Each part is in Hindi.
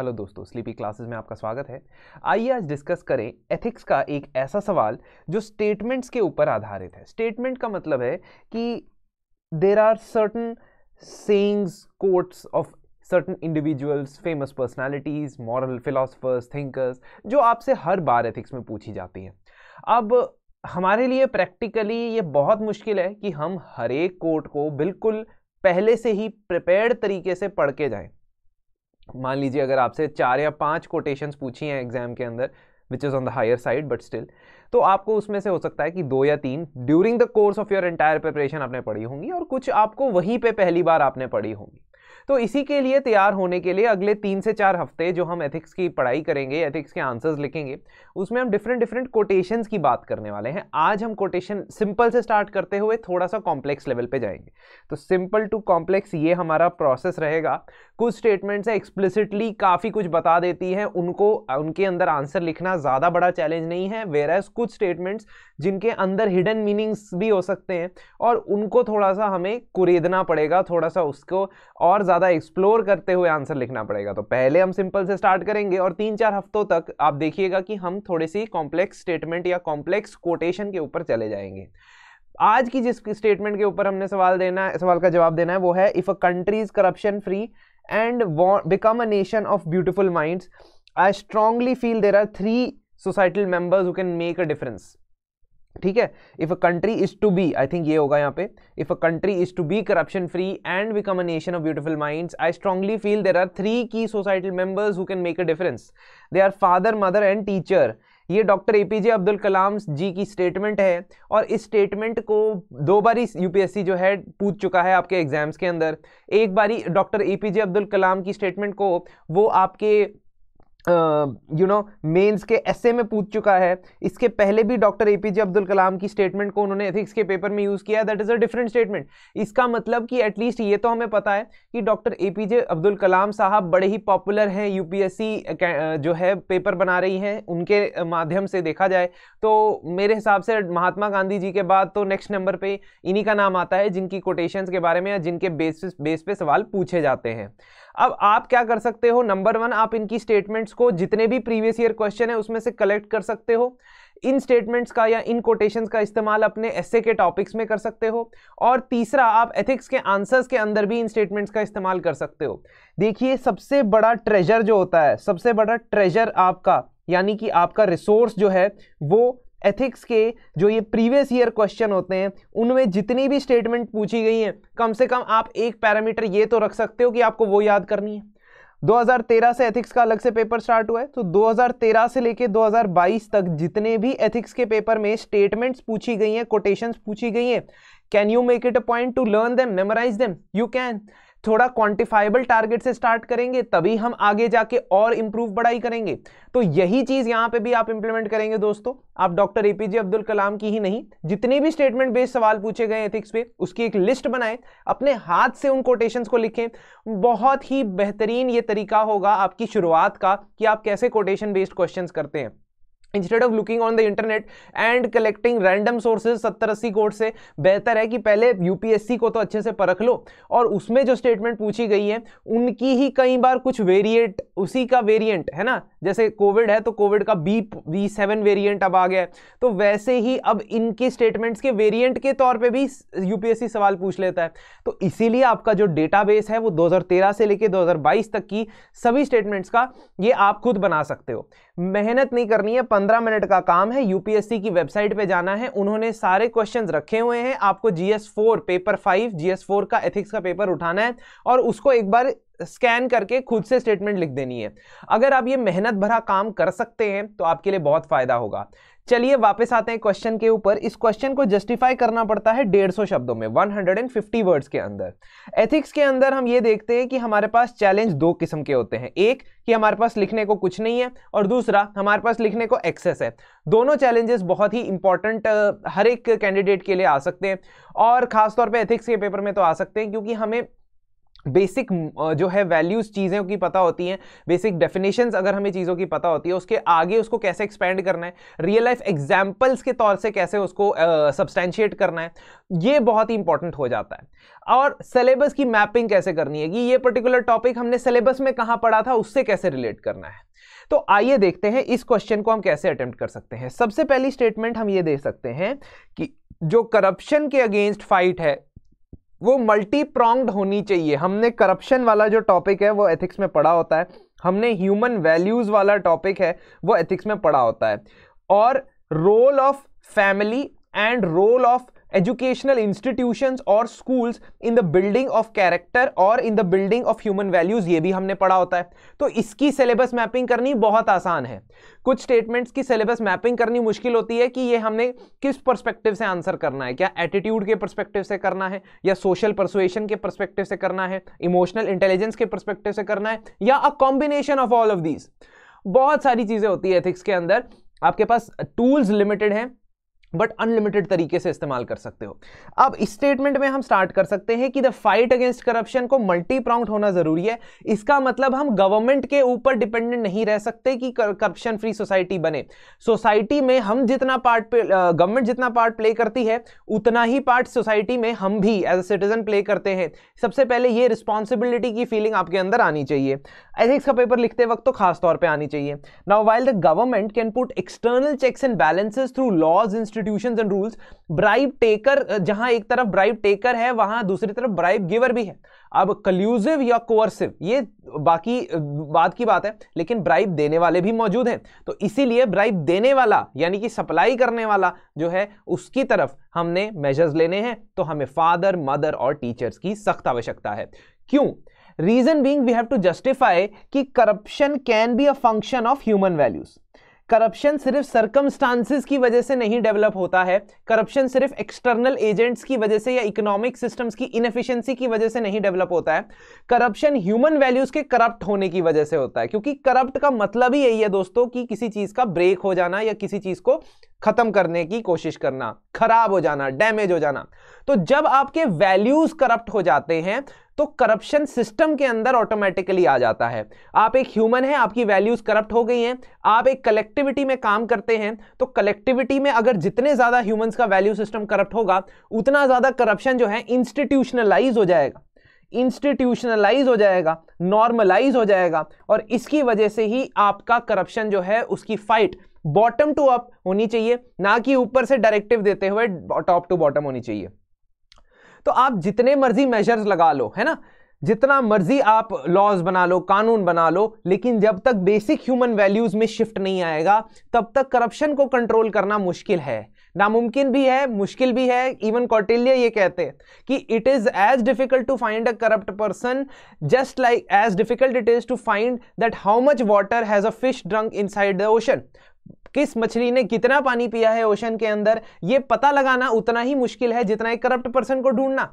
हेलो दोस्तों स्लीपी क्लासेस में आपका स्वागत है आइए आज डिस्कस करें एथिक्स का एक ऐसा सवाल जो स्टेटमेंट्स के ऊपर आधारित है स्टेटमेंट का मतलब है कि there are certain sayings quotes of certain individuals famous personalities moral philosophers thinkers जो आपसे हर बार एथिक्स में पूछी जाती हैं अब हमारे लिए प्रैक्टिकली ये बहुत मुश्किल है कि हम हर एक कोर्ट को बिल्कुल पहले से ही प्रिपेयर्ड तरीके से पढ़ के जाएं मान लीजिए अगर आपसे चार या पांच कोटेशंस पूछी हैं एग्जाम के अंदर which is on the higher side but still तो आपको उसमें से हो सकता है कि दो या तीन during the course of your entire preparation आपने पढ़ी होंगी और कुछ आपको वहीं पे पहली बार आपने पढ़ी होंगी तो इसी के लिए तैयार होने के लिए अगले तीन से चार हफ्ते जो हम एथिक्स की पढ़ाई करेंगे एथिक्स के आंसर्स लिखेंगे उसमें हम डिफरेंट डिफरेंट कोटेशंस की बात करने वाले हैं आज हम कोटेशन सिंपल से स्टार्ट करते हुए थोड़ा सा कॉम्प्लेक्स लेवल पे जाएंगे तो सिंपल टू कॉम्प्लेक्स ये हमारा प्रोसेस रहेगा कुछ स्टेटमेंट्स है एक्सप्लिसिटली काफ़ी कुछ बता देती हैं उनको उनके अंदर आंसर लिखना ज़्यादा बड़ा चैलेंज नहीं है वेर एज कुछ स्टेटमेंट्स जिनके अंदर हिडन मीनिंग्स भी हो सकते हैं और उनको थोड़ा सा हमें कुरेदना पड़ेगा थोड़ा सा उसको और ज़्यादा एक्सप्लोर करते हुए आंसर लिखना पड़ेगा तो पहले हम सिंपल से स्टार्ट करेंगे और तीन चार हफ्तों तक आप देखिएगा कि हम थोड़ी सी कॉम्प्लेक्स स्टेटमेंट या कॉम्प्लेक्स कोटेशन के ऊपर चले जाएंगे आज की जिस स्टेटमेंट के ऊपर हमने सवाल देना सवाल का जवाब देना है वो है if a country is corruption free and want, become a nation of beautiful minds, I strongly feel there are three societal members who can make a difference. ठीक है if a country is to be I think ये होगा यहाँ पे if a country is to be corruption free and become a nation of beautiful minds I strongly feel there are three key societal members who can make a difference they are father mother and teacher ये डॉक्टर एपीजे अब्दुल कलाम जी की स्टेटमेंट है और इस स्टेटमेंट को दो बारी यूपीएससी जो है पूछ चुका है आपके एग्जाम्स के अंदर एक बारी डॉक्टर एपीजे अब्दुल कलाम की स्टेटमेंट को वो आपके यू नो मेंस के एसे में पूछ चुका है इसके पहले भी डॉक्टर एपीजे अब्दुल कलाम की स्टेटमेंट को उन्होंने एथिक्स के पेपर में यूज़ किया that is a different statement इसका मतलब कि एटलीस्ट ये तो हमें पता है कि डॉक्टर एपीजे अब्दुल कलाम साहब बड़े ही पॉपुलर हैं यूपीएससी जो है पेपर बना रही हैं उनके माध्यम से देखा जाए तो मेरे हिसाब से महात्मा गांधी जी के बाद तो नेक्स्ट नंबर पर इन्हीं का नाम आता है जिनकी कोटेशंस के बारे में या जिनके बेसिस बेस पे सवाल पूछे जाते हैं अब आप क्या कर सकते हो नंबर वन आप इनकी स्टेटमेंट्स को जितने भी प्रीवियस ईयर क्वेश्चन है उसमें से कलेक्ट कर सकते हो इन स्टेटमेंट्स का या इन कोटेशन का इस्तेमाल अपने एसए के टॉपिक्स में कर सकते हो और तीसरा आप एथिक्स के आंसर्स के अंदर भी इन स्टेटमेंट्स का इस्तेमाल कर सकते हो देखिए सबसे बड़ा ट्रेजर जो होता है सबसे बड़ा ट्रेजर आपका यानी कि आपका रिसोर्स जो है वो एथिक्स के जो ये प्रीवियस ईयर क्वेश्चन होते हैं उनमें जितनी भी स्टेटमेंट पूछी गई हैं कम से कम आप एक पैरामीटर ये तो रख सकते हो कि आपको वो याद करनी है 2013 से एथिक्स का अलग से पेपर स्टार्ट हुआ है तो 2013 से लेके 2022 तक जितने भी एथिक्स के पेपर में स्टेटमेंट्स पूछी गई हैं कोटेशंस पूछी गई हैं can you make it a point to learn them memorize them you can थोड़ा क्वांटिफाइबल टारगेट से स्टार्ट करेंगे तभी हम आगे जाके और इंप्रूव बढ़ाई करेंगे तो यही चीज यहां पे भी आप इंप्लीमेंट करेंगे दोस्तों आप डॉक्टर एपीजे अब्दुल कलाम की ही नहीं जितने भी स्टेटमेंट बेस्ड सवाल पूछे गए एथिक्स पे उसकी एक लिस्ट बनाए अपने हाथ से उन कोटेशन को लिखें बहुत ही बेहतरीन ये तरीका होगा आपकी शुरुआत का कि आप कैसे कोटेशन बेस्ड क्वेश्चन करते हैं instead of looking on the internet and collecting random sources सत्तर अस्सी कोर्ट से बेहतर है कि पहले यूपीएससी को तो अच्छे से परख लो और उसमें जो स्टेटमेंट पूछी गई है उनकी ही कई बार कुछ वेरिएंट उसी का वेरिएंट है ना जैसे कोविड है तो कोविड का बी वी सेवन वेरियंट अब आ गया है तो वैसे ही अब इनके स्टेटमेंट्स के वेरियंट के तौर पर भी यूपीएससी सवाल पूछ लेता है तो इसीलिए आपका जो डेटाबेस है वो दो से लेकर दो तक की सभी स्टेटमेंट्स का ये आप खुद बना सकते हो मेहनत नहीं करनी है पंद्रह मिनट का काम है यूपीएससी की वेबसाइट पे जाना है उन्होंने सारे क्वेश्चन रखे हुए हैं आपको GS four paper five GS four का एथिक्स का पेपर उठाना है और उसको एक बार स्कैन करके खुद से स्टेटमेंट लिख देनी है अगर आप ये मेहनत भरा काम कर सकते हैं तो आपके लिए बहुत फायदा होगा चलिए वापस आते हैं क्वेश्चन के ऊपर इस क्वेश्चन को जस्टिफाई करना पड़ता है 150 शब्दों में 150 वर्ड्स के अंदर एथिक्स के अंदर हम ये देखते हैं कि हमारे पास चैलेंज दो किस्म के होते हैं एक कि हमारे पास लिखने को कुछ नहीं है और दूसरा हमारे पास लिखने को एक्सेस है दोनों चैलेंजेस बहुत ही इंपॉर्टेंट हर एक कैंडिडेट के लिए आ सकते हैं और खासतौर पर एथिक्स के पेपर में तो आ सकते हैं क्योंकि हमें बेसिक जो है वैल्यूज़ चीज़ों की पता होती हैं बेसिक डेफिनेशंस अगर हमें चीज़ों की पता होती है उसके आगे उसको कैसे एक्सपेंड करना है रियल लाइफ एग्जाम्पल्स के तौर से कैसे उसको सब्सटैंशिएट uh, करना है ये बहुत ही इंपॉर्टेंट हो जाता है और सिलेबस की मैपिंग कैसे करनी है कि ये पर्टिकुलर टॉपिक हमने सिलेबस में कहाँ पढ़ा था उससे कैसे रिलेट करना है तो आइए देखते हैं इस क्वेश्चन को हम कैसे अटेम्प्ट कर सकते हैं सबसे पहली स्टेटमेंट हम ये दे सकते हैं कि जो करप्शन के अगेंस्ट फाइट है वो मल्टी प्रॉन्ग्ड होनी चाहिए हमने करप्शन वाला जो टॉपिक है वो एथिक्स में पढ़ा होता है हमने ह्यूमन वैल्यूज़ वाला टॉपिक है वो एथिक्स में पढ़ा होता है और role of family and role of educational institutions और schools in the building of character और in the building of human values ये भी हमने पढ़ा होता है तो इसकी syllabus mapping करनी बहुत आसान है कुछ statements की syllabus mapping करनी मुश्किल होती है कि ये हमने किस perspective से answer करना है क्या attitude के perspective से करना है या social persuasion के perspective से करना है emotional intelligence के perspective से करना है या a combination of all of these बहुत सारी चीज़ें होती है एथिक्स के अंदर आपके पास टूल्स लिमिटेड हैं बट अनलिमिटेड तरीके से इस्तेमाल कर सकते हो अब इस स्टेटमेंट में हम स्टार्ट कर सकते हैं कि द फाइट अगेंस्ट करप्शन को मल्टी प्राउंड होना जरूरी है इसका मतलब हम गवर्नमेंट के ऊपर डिपेंडेंट नहीं रह सकते कि करप्शन फ्री सोसाइटी बने सोसाइटी में हम जितना पार्ट गवर्नमेंट जितना पार्ट प्ले करती है उतना ही पार्ट सोसाइटी में हम भी एज अ सिटीजन प्ले करते हैं सबसे पहले ये रिस्पॉन्सिबिलिटी की फीलिंग आपके अंदर आनी चाहिए एथिक्स का पेपर लिखते वक्त तो खास तौर पर आनी चाहिए now while the government can put external checks and balances through laws इंस्ट institution and rules bribe taker जहां एक तरफ ब्राइब टेकर है वहां दूसरी तरफ ब्राइब गिवर भी है अब कल्यूजिव या कोअर्सिव ये बाकी बात की बात है लेकिन ब्राइब देने वाले भी मौजूद हैं तो इसीलिए ब्राइब देने वाला यानी कि सप्लाई करने वाला जो है उसकी तरफ हमने मेजर्स लेने हैं तो हमें फादर मदर और टीचर्स की सख्त आवश्यकता है क्यों reason being we have to justify कि corruption can be a function of human values corruption सिर्फ सर्कमस्टांसिस की वजह से नहीं डेवलप होता है करप्शन सिर्फ एक्सटर्नल एजेंट्स की वजह से या इकोनॉमिक सिस्टम्स की इनफिशियंसी की वजह से नहीं डेवलप होता है करप्शन ह्यूमन वैल्यूज के करप्ट होने की वजह से होता है क्योंकि करप्ट का मतलब ही यही है दोस्तों कि किसी चीज का ब्रेक हो जाना या किसी चीज को खत्म करने की कोशिश करना खराब हो जाना डैमेज हो जाना तो जब आपके वैल्यूज करप्ट हो जाते हैं तो करप्शन सिस्टम के अंदर ऑटोमेटिकली आ जाता है आप एक ह्यूमन है आपकी वैल्यूज करप्ट हो गई हैं आप एक कलेक्टिविटी में काम करते हैं तो कलेक्टिविटी में अगर जितने ज़्यादा ह्यूमंस का वैल्यू सिस्टम करप्ट होगा उतना ज़्यादा करप्शन जो है इंस्टीट्यूशनलाइज हो जाएगा इंस्टीट्यूशनलाइज हो जाएगा नॉर्मलाइज हो जाएगा और इसकी वजह से ही आपका करप्शन जो है उसकी फाइट बॉटम टू अप होनी चाहिए ना कि ऊपर से डायरेक्टिव देते हुए टॉप टू बॉटम होनी चाहिए तो आप जितने मर्जी मेजर्स लगा लो है ना जितना मर्जी आप लॉज बना लो कानून बना लो लेकिन जब तक बेसिक ह्यूमन वैल्यूज में शिफ्ट नहीं आएगा तब तक करप्शन को कंट्रोल करना मुश्किल है नामुमकिन भी है मुश्किल भी है इवन कौटिल्य ये कहते हैं कि it is as difficult to find a corrupt person just like as difficult it is to find that how much water has a fish drunk inside the ocean किस मछली ने कितना पानी पिया है ओशन के अंदर यह पता लगाना उतना ही मुश्किल है जितना एक करप्ट पर्सन को ढूंढना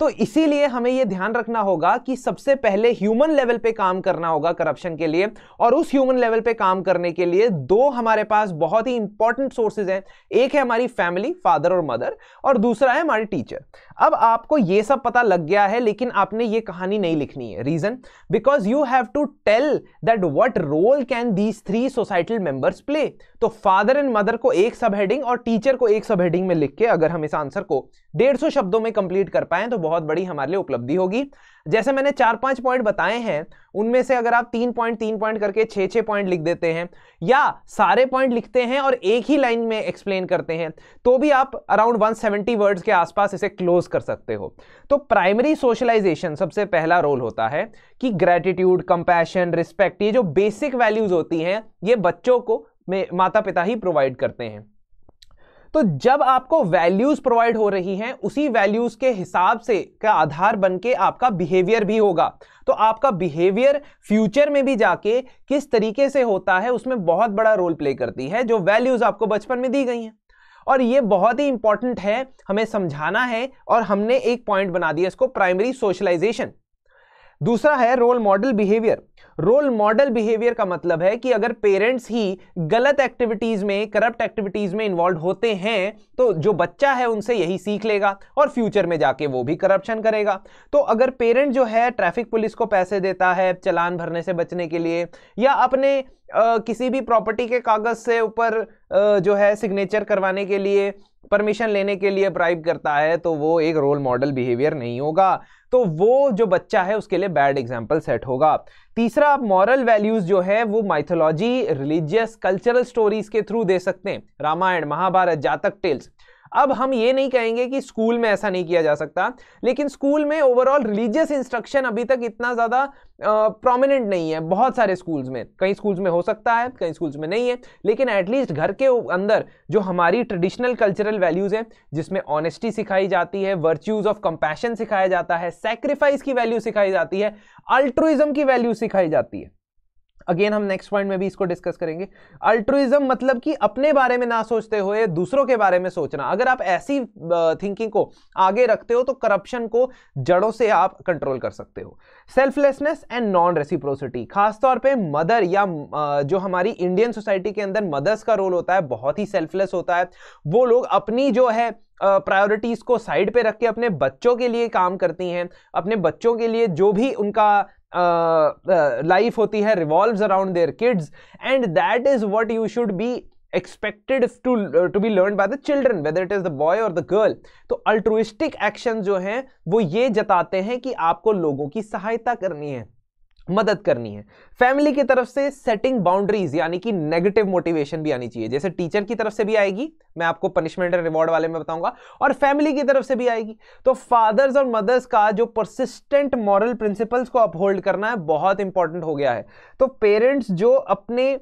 तो इसीलिए हमें यह ध्यान रखना होगा कि सबसे पहले ह्यूमन लेवल पे काम करना होगा करप्शन के लिए और उस ह्यूमन लेवल पे काम करने के लिए दो हमारे पास बहुत ही इंपॉर्टेंट सोर्सेज हैं एक है हमारी फैमिली फादर और मदर और दूसरा है हमारे टीचर अब आपको यह सब पता लग गया है लेकिन आपने ये कहानी नहीं लिखनी है reason because you have to tell that what role can these three societal members play तो फादर एंड मदर को एक सब हेडिंग और टीचर को एक सब हेडिंग में लिख के अगर हम इस आंसर को डेढ़ सौ शब्दों में कंप्लीट कर पाए तो बहुत बड़ी हमारे लिए उपलब्धि होगी जैसे मैंने चार पांच पॉइंट बताए हैं उनमें से अगर आप तीन पॉइंट तीन पॉइंट करके छः छः पॉइंट लिख देते हैं या सारे पॉइंट लिखते हैं और एक ही लाइन में एक्सप्लेन करते हैं तो भी आप अराउंड 170 वर्ड्स के आसपास इसे क्लोज कर सकते हो तो प्राइमरी सोशलाइजेशन सबसे पहला रोल होता है कि ग्रेटिट्यूड कंपैशन रिस्पेक्ट ये जो बेसिक वैल्यूज होती हैं ये बच्चों को माता पिता ही प्रोवाइड करते हैं तो जब आपको वैल्यूज प्रोवाइड हो रही हैं उसी वैल्यूज के हिसाब से का आधार बन के आपका बिहेवियर भी होगा तो आपका बिहेवियर फ्यूचर में भी जाके किस तरीके से होता है उसमें बहुत बड़ा रोल प्ले करती है जो वैल्यूज आपको बचपन में दी गई हैं और ये बहुत ही इंपॉर्टेंट है हमें समझाना है और हमने एक पॉइंट बना दिया इसको प्राइमरी सोशलाइजेशन दूसरा है role model behaviour role model behaviour का मतलब है कि अगर पेरेंट्स ही गलत एक्टिविटीज में करप्ट एक्टिविटीज में इन्वॉल्व होते हैं तो जो बच्चा है उनसे यही सीख लेगा और फ्यूचर में जाके वो भी करप्शन करेगा तो अगर पेरेंट जो है ट्रैफिक पुलिस को पैसे देता है चलान भरने से बचने के लिए या अपने आ, किसी भी प्रॉपर्टी के कागज़ से ऊपर जो है सिग्नेचर करवाने के लिए परमिशन लेने के लिए ब्राइब करता है तो वो एक रोल मॉडल बिहेवियर नहीं होगा तो वो जो बच्चा है उसके लिए बैड एग्जाम्पल सेट होगा तीसरा आप मॉरल वैल्यूज़ जो है वो माइथोलॉजी रिलीजियस कल्चरल स्टोरीज के थ्रू दे सकते हैं रामायण महाभारत जातक टेल्स अब हम ये नहीं कहेंगे कि स्कूल में ऐसा नहीं किया जा सकता लेकिन स्कूल में ओवरऑल रिलीजियस इंस्ट्रक्शन अभी तक इतना ज़्यादा प्रोमिनेंट नहीं है बहुत सारे स्कूल्स में कई स्कूल्स में हो सकता है कई स्कूल्स में नहीं है लेकिन एटलीस्ट घर के अंदर जो हमारी ट्रेडिशनल कल्चरल वैल्यूज़ हैं जिसमें ऑनेस्टी सिखाई जाती है वर्च्यूज़ ऑफ कंपैशन सिखाया जाता है सेक्रीफाइस की वैल्यू सिखाई जाती है अल्ट्रोइम की वैल्यू सिखाई जाती है अगेन हम नेक्स्ट पॉइंट में भी इसको डिस्कस करेंगे अल्ट्रोइज्म मतलब कि अपने बारे में ना सोचते हुए दूसरों के बारे में सोचना अगर आप ऐसी थिंकिंग को आगे रखते हो तो करप्शन को जड़ों से आप कंट्रोल कर सकते हो सेल्फलेसनेस एंड नॉन रेसिप्रोसिटी खासतौर पे मदर या जो हमारी इंडियन सोसाइटी के अंदर मदर्स का रोल होता है बहुत ही सेल्फलेस होता है वो लोग अपनी जो है प्रायोरिटीज़ को साइड पे रख के अपने बच्चों के लिए काम करती हैं अपने बच्चों के लिए जो भी उनका लाइफ uh, uh, होती है revolve around their kids and that is what you should be expected to to be learn by the children whether it is the boy और द गर्ल तो अल्ट्रोइस्टिक एक्शन जो हैं वो ये जताते हैं कि आपको लोगों की सहायता करनी है मदद करनी है फैमिली की तरफ से सेटिंग बाउंड्रीज यानी कि नेगेटिव मोटिवेशन भी आनी चाहिए जैसे टीचर की तरफ से भी आएगी मैं आपको पनिशमेंट एंड रिवॉर्ड वाले में बताऊंगा और फैमिली की तरफ से भी आएगी तो फादर्स और मदर्स का जो परसिस्टेंट मॉरल प्रिंसिपल्स को अपहोल्ड करना है बहुत इंपॉर्टेंट हो गया है तो पेरेंट्स जो अपने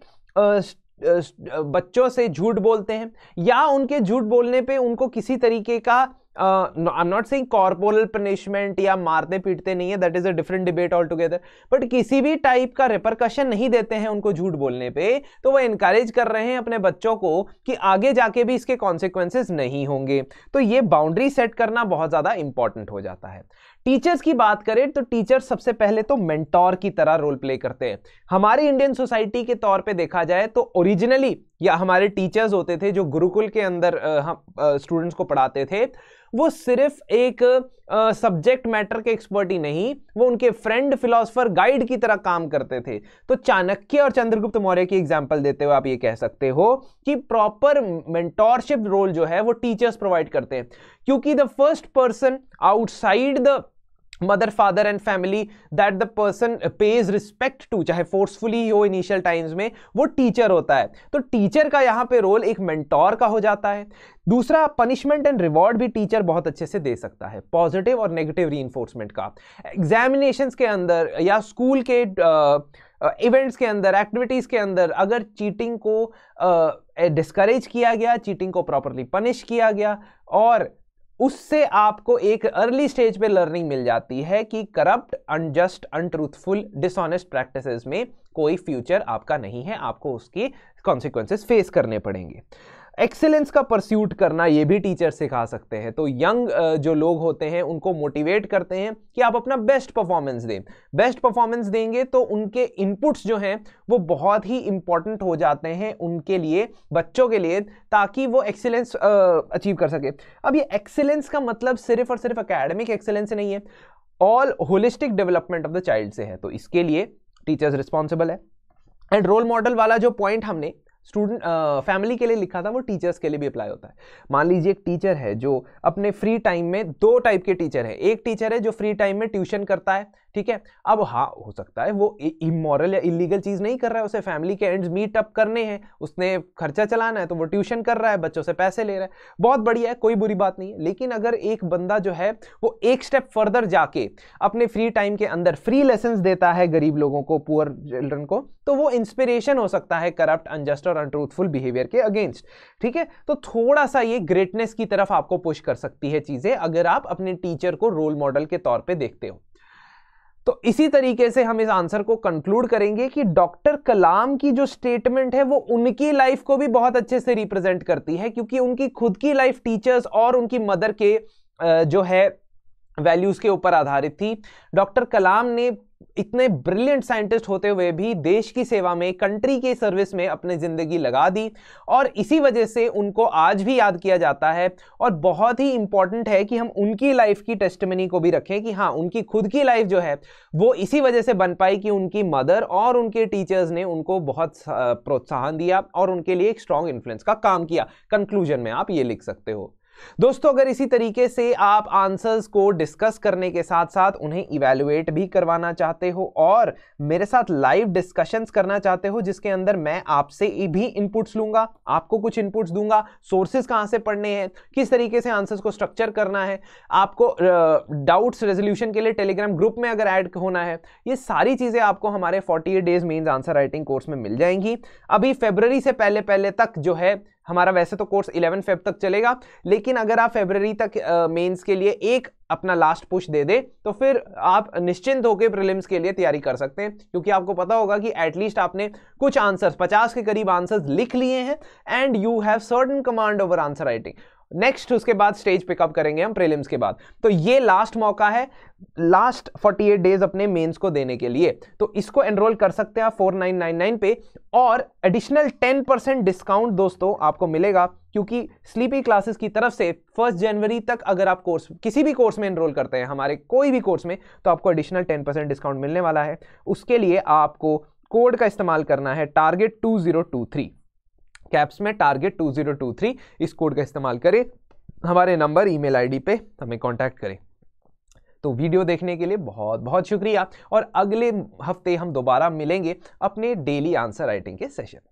बच्चों से झूठ बोलते हैं या उनके झूठ बोलने पे उनको किसी तरीके का I am not saying corporal punishment या मारते पीटते नहीं है that is a different debate all together but किसी भी टाइप का रिपरकशन नहीं देते हैं उनको झूठ बोलने पे तो वो इनक्रेज कर रहे हैं अपने बच्चों को कि आगे जाके भी इसके कॉन्सिक्वेंसेज नहीं होंगे तो ये बाउंड्री सेट करना बहुत ज़्यादा इंपॉर्टेंट हो जाता है टीचर्स की बात करें तो टीचर्स सबसे पहले तो मेंटोर की तरह रोल प्ले करते हैं हमारी इंडियन सोसाइटी के तौर पे देखा जाए तो ओरिजिनली या हमारे टीचर्स होते थे जो गुरुकुल के अंदर हम स्टूडेंट्स को पढ़ाते थे वो सिर्फ एक सब्जेक्ट मैटर के एक्सपर्ट ही नहीं वो उनके फ्रेंड फिलोसफर गाइड की तरह काम करते थे तो चाणक्य और चंद्रगुप्त मौर्य की एग्जाम्पल देते हुए आप ये कह सकते हो कि प्रॉपर मेंटोरशिप रोल जो है वो टीचर्स प्रोवाइड करते हैं क्योंकि the first person outside the mother father and family that the person pays respect to चाहे फोर्सफुली हो इनिशियल टाइम्स में वो टीचर होता है तो टीचर का यहाँ पे रोल एक मेंटोर का हो जाता है दूसरा पनिशमेंट एंड रिवॉर्ड भी टीचर बहुत अच्छे से दे सकता है पॉजिटिव और नेगेटिव री का एग्जामिनेशन के अंदर या स्कूल के इवेंट्स uh, के अंदर एक्टिविटीज़ के अंदर अगर चीटिंग को डिस्करेज uh, किया गया चीटिंग को प्रॉपरली पनिश किया गया और उससे आपको एक अर्ली स्टेज पे लर्निंग मिल जाती है कि corrupt unjust untruthful dishonest practices में कोई फ्यूचर आपका नहीं है आपको उसकी कॉन्सिक्वेंसेस फेस करने पड़ेंगे एक्सेलेंस का परस्यूट करना ये भी टीचर सिखा सकते हैं तो यंग जो लोग होते हैं उनको मोटिवेट करते हैं कि आप अपना बेस्ट परफॉर्मेंस दें बेस्ट परफॉर्मेंस देंगे तो उनके इनपुट्स जो हैं वो बहुत ही इंपॉर्टेंट हो जाते हैं उनके लिए बच्चों के लिए ताकि वो एक्सेलेंस अचीव कर सके अब ये एक्सेलेंस का मतलब सिर्फ और सिर्फ अकेडमिक एक्सेलेंस नहीं है all holistic development of the child से है तो इसके लिए टीचर्स रिस्पॉन्सिबल है एंड रोल मॉडल वाला जो पॉइंट हमने स्टूडेंट फैमिली के लिए लिखा था वो टीचर्स के लिए भी अप्लाई होता है मान लीजिए एक टीचर है जो अपने फ्री टाइम में दो टाइप के टीचर है एक टीचर है जो फ्री टाइम में ट्यूशन करता है ठीक है अब हाँ हो सकता है वो इमोरल या इलीगल चीज़ नहीं कर रहा है उसे फैमिली के एंड मीट अप करने हैं उसने खर्चा चलाना है तो वो ट्यूशन कर रहा है बच्चों से पैसे ले रहा है बहुत बढ़िया है कोई बुरी बात नहीं है लेकिन अगर एक बंदा जो है वो एक स्टेप फर्दर जाके अपने फ्री टाइम के अंदर फ्री लेसन देता है गरीब लोगों को पुअर चिल्ड्रन को तो वो इंस्पिरेशन हो सकता है करप्ट अनजस्ट और अनट्रूथफुल बिहेवियर के अगेंस्ट ठीक है तो थोड़ा सा ये ग्रेटनेस की तरफ आपको पुश कर सकती है चीज़ें अगर आप अपने टीचर को रोल मॉडल के तौर पर देखते हो तो इसी तरीके से हम इस आंसर को कंक्लूड करेंगे कि डॉक्टर कलाम की जो स्टेटमेंट है वो उनकी लाइफ को भी बहुत अच्छे से रिप्रेजेंट करती है क्योंकि उनकी खुद की लाइफ टीचर्स और उनकी मदर के जो है वैल्यूज़ के ऊपर आधारित थी डॉक्टर कलाम ने इतने ब्रिलियंट साइंटिस्ट होते हुए भी देश की सेवा में कंट्री के सर्विस में अपने ज़िंदगी लगा दी और इसी वजह से उनको आज भी याद किया जाता है और बहुत ही इंपॉर्टेंट है कि हम उनकी लाइफ की टेस्टमनी को भी रखें कि हाँ उनकी खुद की लाइफ जो है वो इसी वजह से बन पाई कि उनकी मदर और उनके टीचर्स ने उनको बहुत प्रोत्साहन दिया और उनके लिए एक स्ट्रॉन्ग इन्फ्लुएंस का काम किया कंक्लूजन में आप ये लिख सकते हो दोस्तों अगर इसी तरीके से आप आंसर्स को डिस्कस करने के साथ साथ उन्हें इवेलुएट भी करवाना चाहते हो और मेरे साथ लाइव डिस्कशंस करना चाहते हो जिसके अंदर मैं आपसे भी इनपुट्स लूंगा आपको कुछ इनपुट्स दूंगा सोर्सेस कहाँ से पढ़ने हैं किस तरीके से आंसर्स को स्ट्रक्चर करना है आपको डाउट्स रेजोल्यूशन के लिए टेलीग्राम ग्रुप में अगर ऐड होना है ये सारी चीज़ें आपको हमारे forty days mains answer writing course में मिल जाएंगी अभी फेबररी से पहले पहले तक जो है हमारा वैसे तो कोर्स 11 फेब तक चलेगा लेकिन अगर आप फेबररी तक मेंस के लिए एक अपना लास्ट पुश दे दे तो फिर आप निश्चिंत होकर प्रिलिम्स के लिए तैयारी कर सकते हैं क्योंकि आपको पता होगा कि एटलीस्ट आपने कुछ आंसर्स 50 के करीब आंसर्स लिख लिए हैं and you have certain command over answer writing next उसके बाद स्टेज पिकअप करेंगे हम प्रीलिम्स के बाद तो ये लास्ट मौका है लास्ट 48 डेज अपने मेंस को देने के लिए तो इसको एनरोल कर सकते हैं आप 4999 पे और एडिशनल 10 परसेंट डिस्काउंट दोस्तों आपको मिलेगा क्योंकि स्लीपी क्लासेस की तरफ से फर्स्ट जनवरी तक अगर आप कोर्स किसी भी कोर्स में एनरोल करते हैं हमारे कोई भी कोर्स में तो आपको एडिशनल टेन परसेंट डिस्काउंट मिलने वाला है उसके लिए आपको कोड का इस्तेमाल करना है target two zero two three caps में टारगेट 2023 इस कोड का इस्तेमाल करें हमारे नंबर ईमेल आईडी पे हमें कांटेक्ट करें तो वीडियो देखने के लिए बहुत बहुत शुक्रिया और अगले हफ्ते हम दोबारा मिलेंगे अपने डेली आंसर राइटिंग के सेशन